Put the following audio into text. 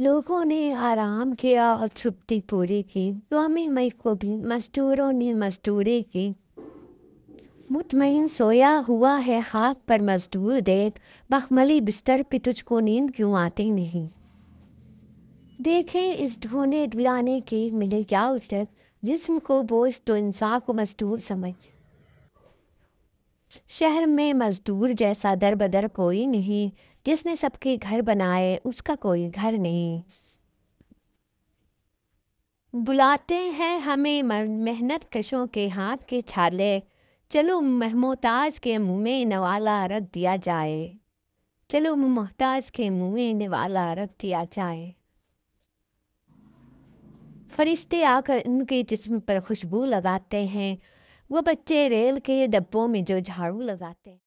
लोगों ने आराम किया और छुट्टी पूरी की स्वामी मई को भी मजदूरों ने मजदूरी की मुतमिन सोया हुआ है हाथ पर मजदूर देख बखमली बिस्तर पे तुझको नींद क्यों आती नहीं देखें इस ढोने डुलाने के मिले क्या उतर जिसम को बोझ तो इंसान को मजदूर समझ शहर में मजदूर जैसा दर बदर कोई नहीं जिसने सबके घर बनाए उसका कोई घर नहीं बुलाते हैं हमें मेहनत कशों के हाथ के छाले चलो मोहताज के मुँह में नवाला रख दिया जाए चलो मोहताज के मुँह में नवाला रख दिया जाए फरिश्ते आकर उनके जिस्म पर खुशबू लगाते हैं वो बच्चे रेल के डब्बों में जो झाड़ू लगाते